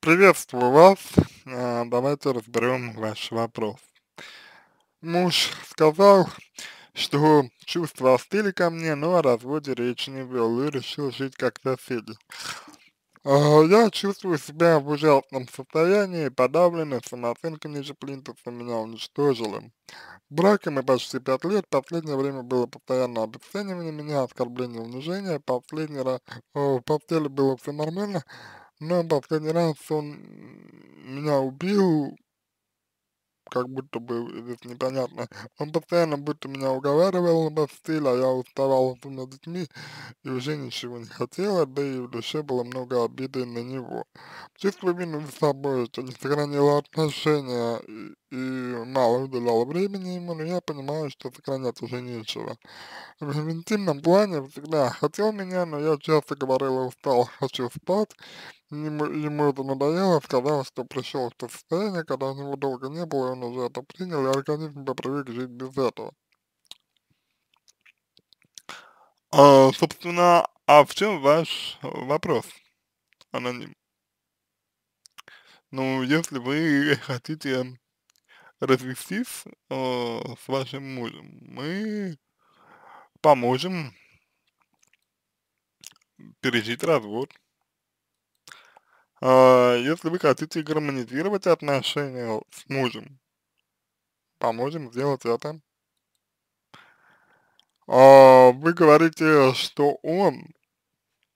Приветствую вас. А, давайте разберем ваш вопрос. Муж сказал, что чувства остыли ко мне, но о разводе речи не вел и решил жить как соседи. А, я чувствую себя в ужасном состоянии, подавленной, самооценка ниже плинтуса меня уничтожила. Браком мы почти пять лет, последнее время было постоянное обесценивание меня, оскорбление, унижение, последний раз в постели было все нормально, но ну последний раз он меня убил, как будто бы здесь непонятно. Он постоянно будто меня уговаривал на постель, а я уставал с двумя детьми и уже ничего не хотела, да и в душе было много обиды на него. Чувство вины за собой, что не сохранила отношения и, и мало уделяла времени ему, но я понимаю, что сохранять уже нечего. В интимном плане всегда хотел меня, но я часто говорила устал, хочу спать, Ему, ему это надоело, сказал, что пришел в то состояние, когда у него долго не было, он уже это принял, и организм бы привык жить без этого. А, собственно, а в чем ваш э, вопрос, аноним? Ну, если вы хотите развестись э, с вашим мужем, мы поможем пережить развод. А, если вы хотите гармонизировать отношения с мужем, поможем сделать это. А, вы говорите, что он,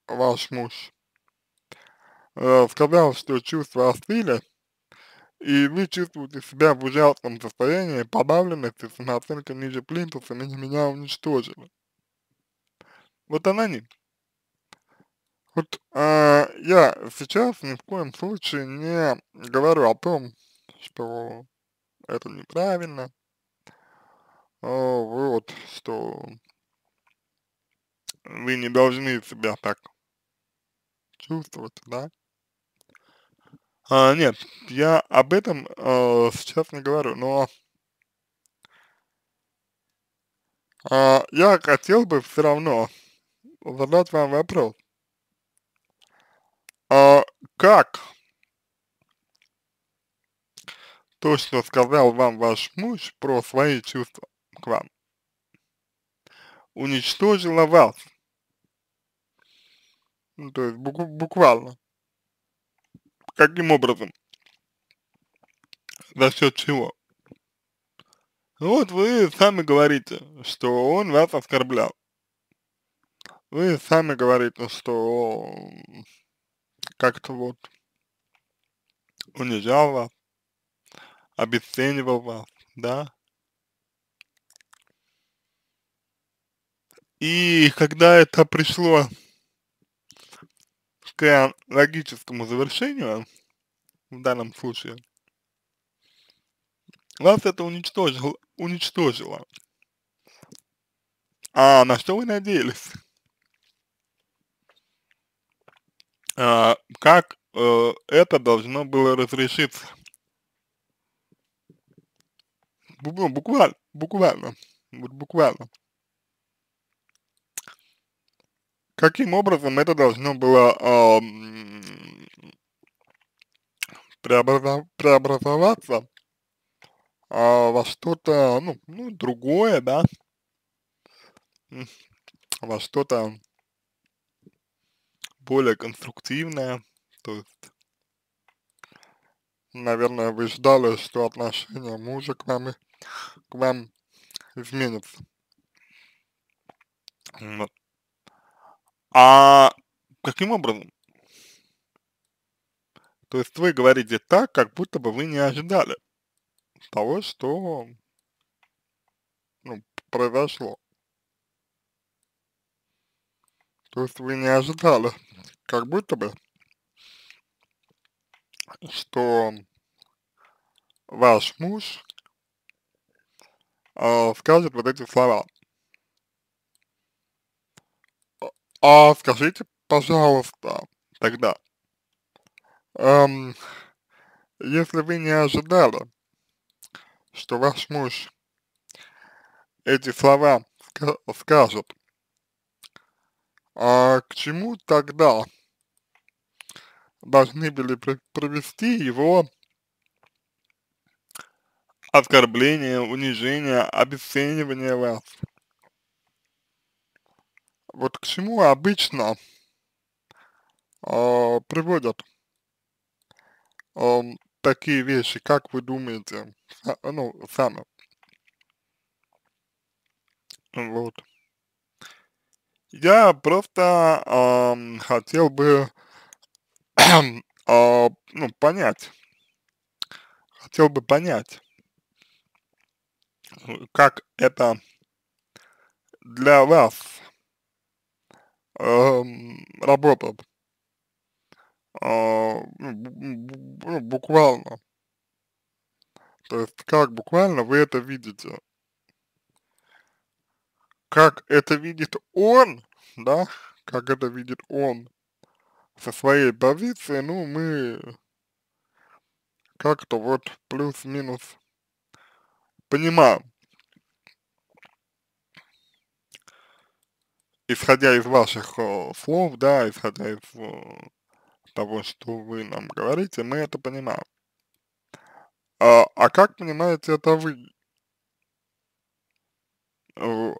ваш муж, э, сказал, что чувства остыли, и вы чувствуете себя в ужасном состоянии, подавленности, самооценка ниже плинтуса, меня, меня уничтожили. Вот она не. Вот э, я сейчас ни в коем случае не говорю о том, что это неправильно, а, вот, что вы не должны себя так чувствовать, да. А, нет, я об этом э, сейчас не говорю, но э, я хотел бы все равно задать вам вопрос а, как то, что сказал вам ваш муж про свои чувства к вам, уничтожило вас. Ну, то есть бук буквально. Каким образом? За счет чего? Ну, вот вы сами говорите, что он вас оскорблял. Вы сами говорите, что как-то вот унижал вас, обесценивал вас, да. И когда это пришло к логическому завершению, в данном случае, вас это уничтожило, уничтожило. А на что вы надеялись? А, как э, это должно было разрешиться. Ну, буквально, буквально, вот буквально. Каким образом это должно было э, преобразоваться э, во что-то, ну, ну, другое, да, во что-то более конструктивное, то есть, наверное, вы ждали, что отношение мужа к вам, к вам изменится. Вот. Ну, а каким образом? То есть вы говорите так, как будто бы вы не ожидали того, что ну, произошло. То есть вы не ожидали, как будто бы что ваш муж э, скажет вот эти слова. А, а скажите, пожалуйста, тогда, эм, если вы не ожидали, что ваш муж эти слова скажет, а к чему тогда должны были провести его оскорбление, унижение, обесценивание вас. Вот к чему обычно э, приводят э, такие вещи, как вы думаете, а, а, ну, сами. Вот. Я просто э, хотел бы а, ну, понять, хотел бы понять, э, как это для вас э, работает. Э, ну, буквально. То есть, как буквально вы это видите. Как это видит он, да, как это видит он, со своей позиции, ну, мы как-то вот плюс-минус понимаем, исходя из ваших о, э, слов, да, исходя из о, э, того, что вы нам говорите, мы это понимаем. А, а как понимаете это вы? Вот.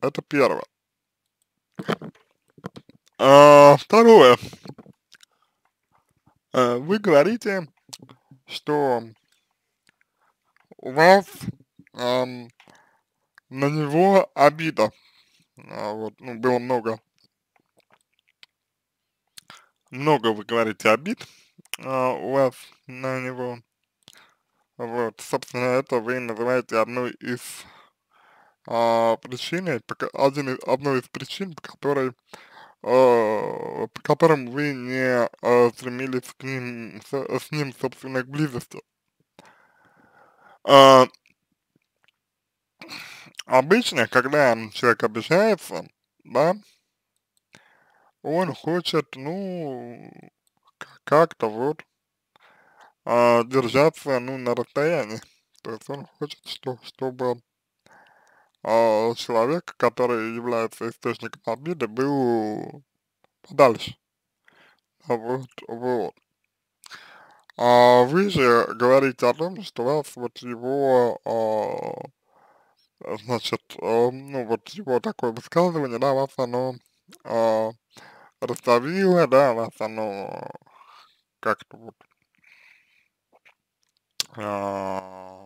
Это первое. А, второе. Э, вы говорите, что у вас эм, на него обида. А, вот, ну, было много. Много, вы говорите, обид а, у вас на него. Вот, собственно, это вы называете одной из а, причин, э, одной из причин, по которой э, которым вы не э, стремились к ним, с, с ним, собственно, к близости. Э, обычно, когда человек обижается, да, он хочет, ну, как-то вот э, держаться, ну, на расстоянии. То есть он хочет, что, чтобы а человек, который является источником обиды, был подальше. А вот, вот. А вы же говорите о том, что вас вот его, э, значит, э, ну вот его такое высказывание, да, вас оно э, раздавило, да, вас оно как-то вот э,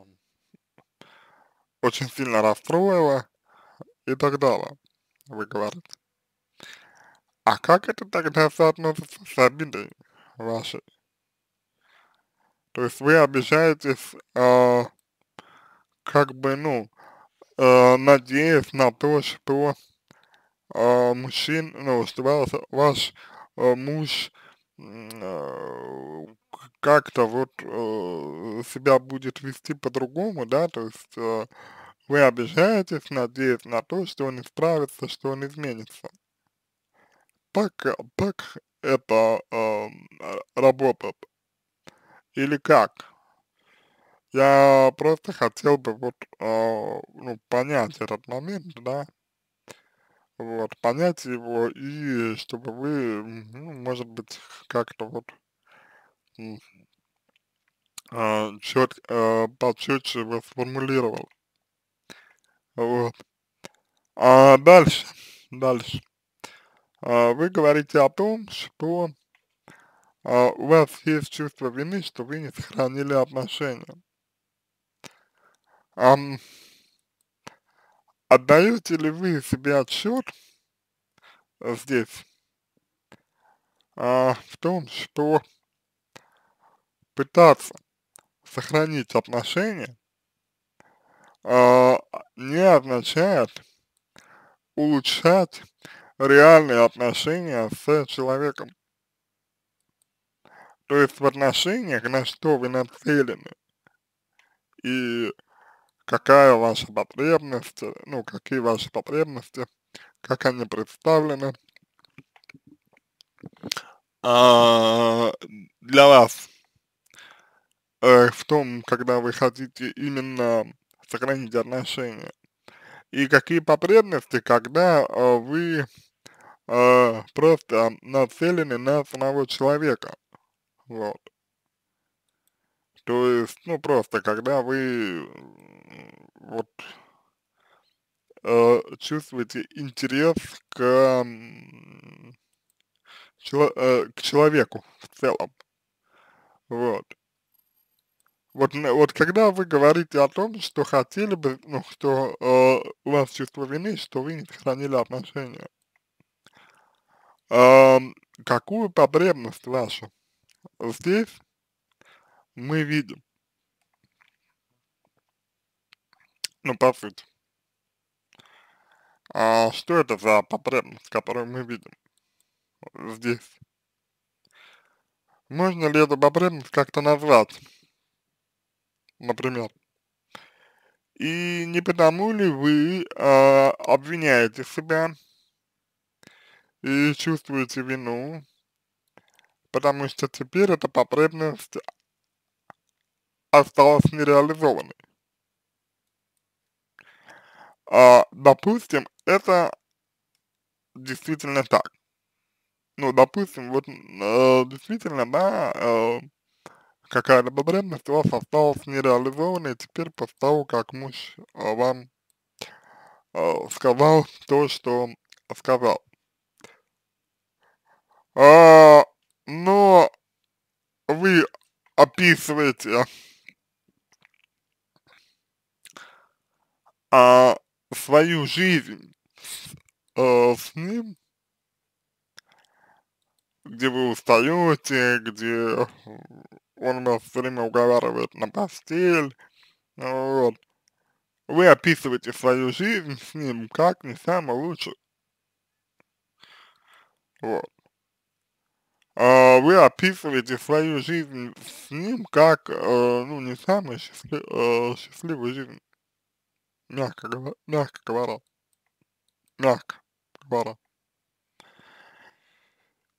очень сильно расстроила и так далее, вы говорите. А как это тогда соотносится с обидой вашей? То есть вы обижаетесь, э, как бы, ну, э, надеясь на то, что э, мужчина, ну, что ваш, ваш э, муж э, как-то вот э, себя будет вести по-другому, да, то есть э, вы обижаетесь, надеясь на то, что он исправится, что он изменится. Так, э, так это э, работает? Или как? Я просто хотел бы вот, э, ну, понять этот момент, да, вот, понять его, и чтобы вы, ну, может быть, как-то вот э, а, чет, почетче а, вы сформулировал. Вот. А дальше, дальше. А, вы говорите о том, что у вас есть чувство вины, что вы не сохранили отношения. А, отдаете ли вы себе отчет э, здесь в том, что пытаться сохранить отношения э, не означает улучшать реальные отношения с человеком. То есть в отношениях, на что вы нацелены, и какая ваша потребность, ну, какие ваши потребности, как они представлены а, для вас э, в том, когда вы хотите именно сохранить отношения, и какие потребности, когда э, вы э, просто нацелены на самого человека, вот. То есть, ну, просто, когда вы вот э, чувствуете интерес к, э, к человеку в целом, вот. Вот, вот когда вы говорите о том, что хотели бы, ну, что э, у вас чувство вины, что вы не сохранили отношения, э, какую потребность вашу здесь мы видим? Ну, по сути. А что это за потребность, которую мы видим здесь? Можно ли эту потребность как-то назвать? например. И не потому ли вы э, обвиняете себя и чувствуете вину, потому что теперь эта потребность осталась нереализованной. А, допустим, это действительно так. Ну, допустим, вот э, действительно, да, э, какая договоренность у вас осталась нереализованной теперь после того, как муж а, вам а, сказал то, что сказал. А, но вы описываете а, а свою жизнь а, с ним, где вы устаете, где он вас все время уговаривает на постель, ну вот. Вы описываете свою жизнь с ним как не самый лучший. Вот. А вы описываете свою жизнь с ним как, э, ну, не самую счастлив, э, счастливую жизнь. Мягко, говоря, мягко говоря. Мягко говоря.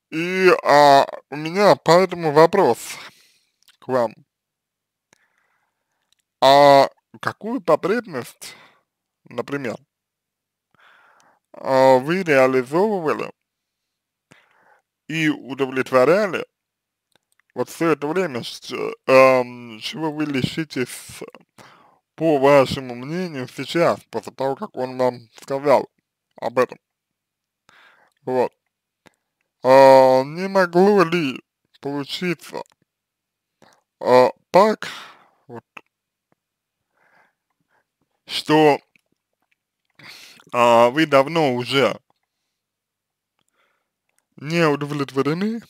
И а, у меня поэтому вопрос к вам. А какую потребность, например, а вы реализовывали и удовлетворяли вот все это время, эм, чего вы лишитесь, по вашему мнению, сейчас, после того, как он вам сказал об этом. Вот. А, не могло ли получиться а, так, вот, что а, вы давно уже не удовлетворены,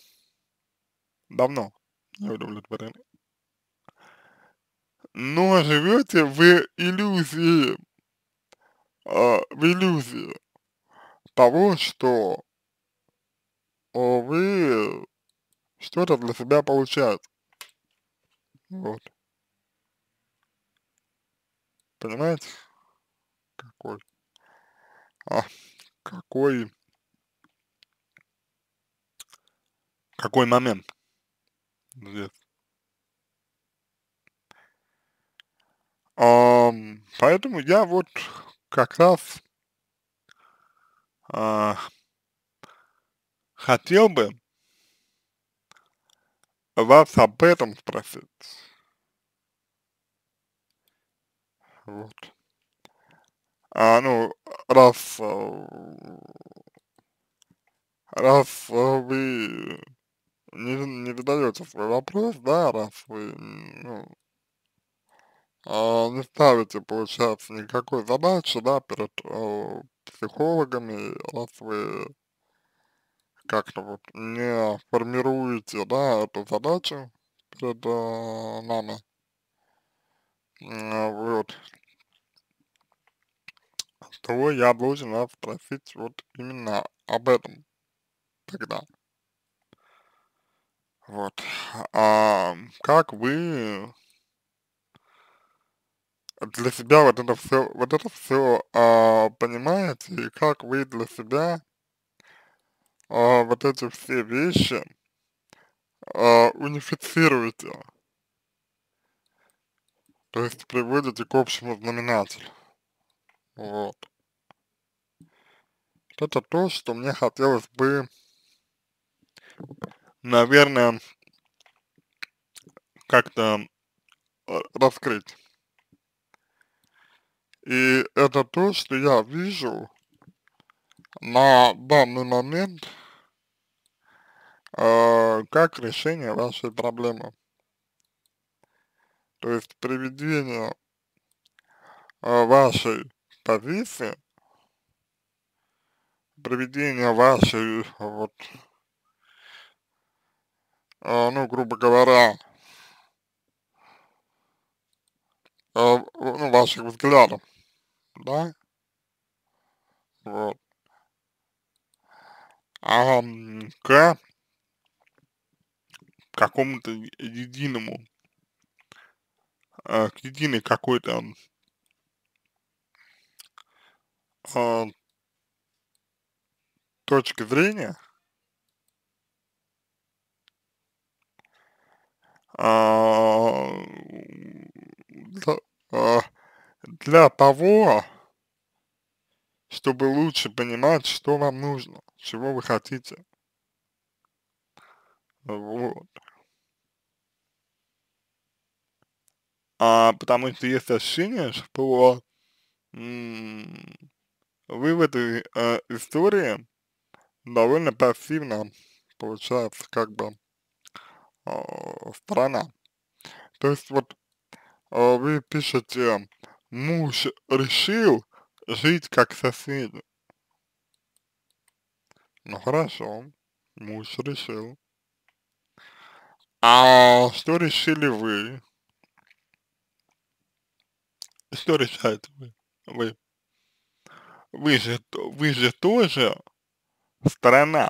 давно не удовлетворены, но живете в иллюзии, а, в иллюзии того, что а, вы что-то для себя получаете. Вот. Понимаете? Какой? А, какой? Какой момент здесь? А, поэтому я вот как раз а, хотел бы вас об этом спросить. Вот. А, ну, раз, э, раз э, вы не, не задаете свой вопрос, да, раз вы, ну, а, не ставите, получается, никакой задачи, да, перед э, психологами, раз вы как-то вот не формируете, да, эту задачу перед э, нами, а, вот, то я должен вас спросить вот именно об этом тогда. Вот. А как вы для себя вот это все, вот это все а, понимаете, и как вы для себя а, вот эти все вещи а, унифицируете? То есть приводите к общему знаменателю. Вот. Это то, что мне хотелось бы, наверное, как-то э, раскрыть. И это то, что я вижу на данный момент э, как решение вашей проблемы. То есть приведение а, вашей позиции, приведение вашей, вот, а, ну, грубо говоря, а, ну, ваших взглядов, да? Вот. А к какому-то единому а, к единой какой-то э, а, точке зрения, а, для того, чтобы лучше понимать, что вам нужно, чего вы хотите. Вот. а, потому что есть ощущение, что м- вы в этой э, истории довольно пассивно, получается, как бы э, сторона. То есть вот э, вы пишете, муж решил жить как сосед Ну хорошо, муж решил. А что решили вы? Что решаете вы? Вы, вы, же, вы же тоже сторона.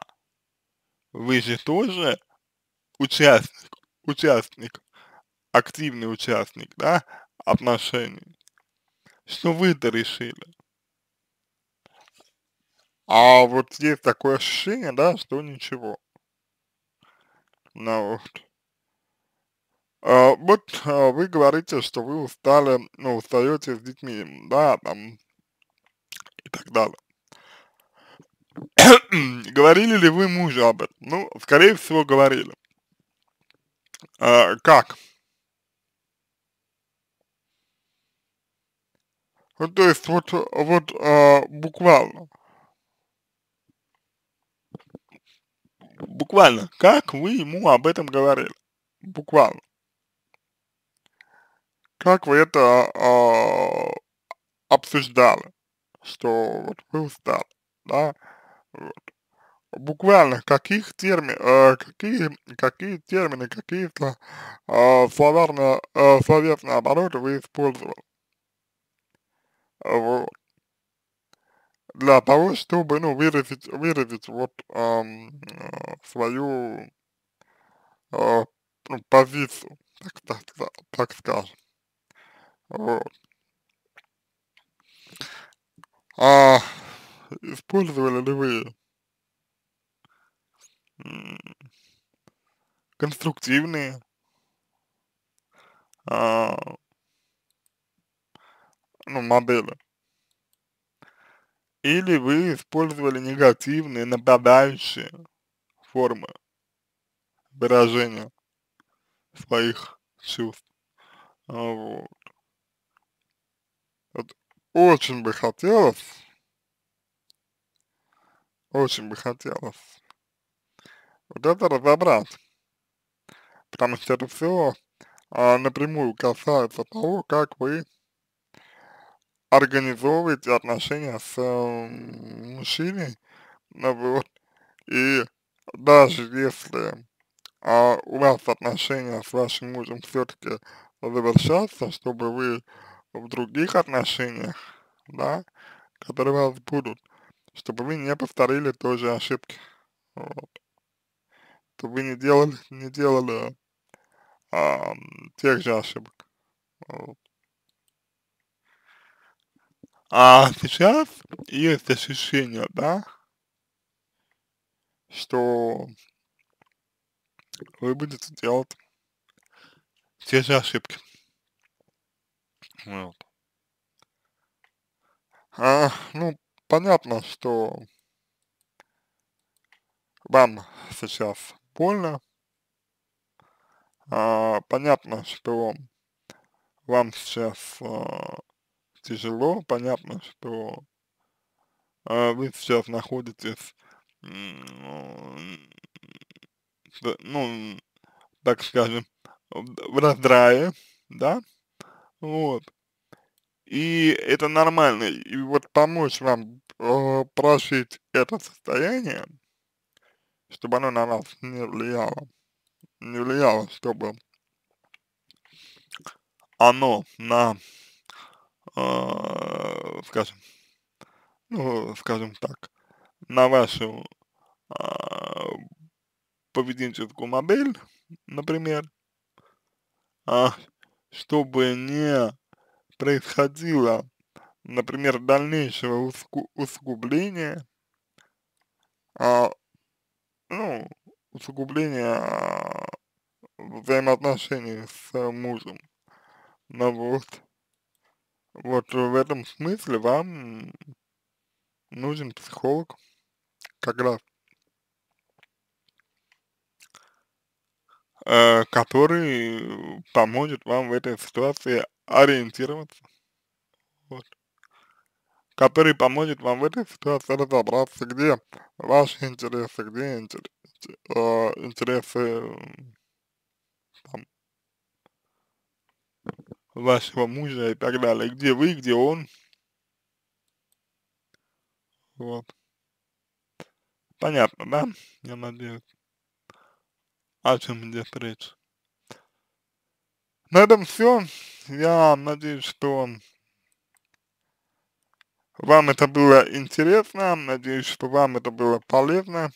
Вы же тоже участник, участник, активный участник, да, отношений. Что вы-то решили? А вот есть такое ощущение, да, что ничего. Ну вот. А, вот а, вы говорите, что вы устали, ну, устаете с детьми, да, там, и так далее. говорили ли вы мужу об этом? Ну, скорее всего, говорили. А, как? Ну, то есть, вот, вот а, буквально. Буквально, как вы ему об этом говорили? Буквально. Как вы это э, обсуждали? Что вот вы устали, да? Вот. Буквально каких термин, э, какие, какие термины, какие э, а, словарные, э, словесные обороты вы использовали? Вот для того, чтобы, ну, выразить, выразить вот эм, свою э, ну, позицию, так, так, так скажем. Вот. А использовали ли вы конструктивные а, ну, модели? Или вы использовали негативные, нападающие формы выражения своих чувств? Вот. Очень бы хотелось, очень бы хотелось вот это разобрать, потому что это все а, напрямую касается того, как вы организовываете отношения с э, мужчиной, ну вот, и даже если а, у вас отношения с вашим мужем все-таки завершатся, чтобы вы в других отношениях, да, которые у вас будут, чтобы вы не повторили той же ошибки, вот. Чтобы вы не делали, не делали а, тех же ошибок, вот. А сейчас есть ощущение, да, что вы будете делать те же ошибки. Ну вот. А, ну, понятно, что вам сейчас больно. А, понятно, что вам сейчас а, тяжело, понятно, что а, вы сейчас находитесь, ну, ну, так скажем, в раздрае, да, вот. И это нормально. И вот помочь вам э, прошить это состояние, чтобы оно на вас не влияло, не влияло, чтобы оно на, э, скажем, ну, скажем так, на вашу э, поведенческую модель, например, э, чтобы не происходило, например, дальнейшего усугубления, а, ну, усугубления а, взаимоотношений с э, мужем. Ну вот. Вот в этом смысле вам нужен психолог как раз э, который поможет вам в этой ситуации ориентироваться. Вот. Который поможет вам в этой ситуации разобраться, где ваши интересы, где интерес, э, интересы там, вашего мужа и так далее, где вы, где он. Вот. Понятно, да? Я надеюсь о чем идет речь. На этом все. Я надеюсь, что вам это было интересно. Надеюсь, что вам это было полезно.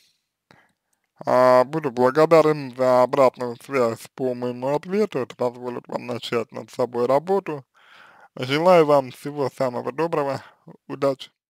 А, буду благодарен за обратную связь по моему ответу. Это позволит вам начать над собой работу. Желаю вам всего самого доброго. Удачи.